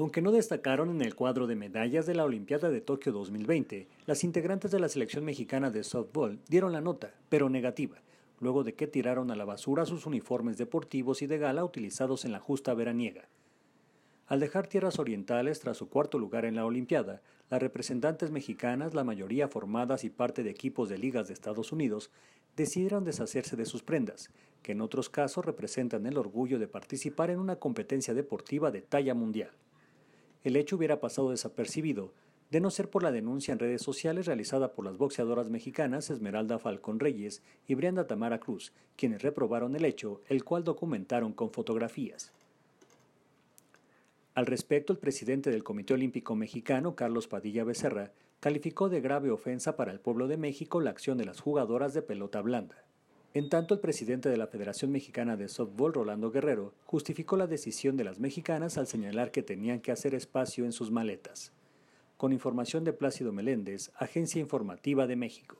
Aunque no destacaron en el cuadro de medallas de la Olimpiada de Tokio 2020, las integrantes de la selección mexicana de softball dieron la nota, pero negativa, luego de que tiraron a la basura sus uniformes deportivos y de gala utilizados en la justa veraniega. Al dejar tierras orientales tras su cuarto lugar en la Olimpiada, las representantes mexicanas, la mayoría formadas y parte de equipos de ligas de Estados Unidos, decidieron deshacerse de sus prendas, que en otros casos representan el orgullo de participar en una competencia deportiva de talla mundial el hecho hubiera pasado desapercibido, de no ser por la denuncia en redes sociales realizada por las boxeadoras mexicanas Esmeralda Falcón Reyes y Brianda Tamara Cruz, quienes reprobaron el hecho, el cual documentaron con fotografías. Al respecto, el presidente del Comité Olímpico Mexicano, Carlos Padilla Becerra, calificó de grave ofensa para el pueblo de México la acción de las jugadoras de pelota blanda. En tanto, el presidente de la Federación Mexicana de Softball, Rolando Guerrero, justificó la decisión de las mexicanas al señalar que tenían que hacer espacio en sus maletas. Con información de Plácido Meléndez, Agencia Informativa de México.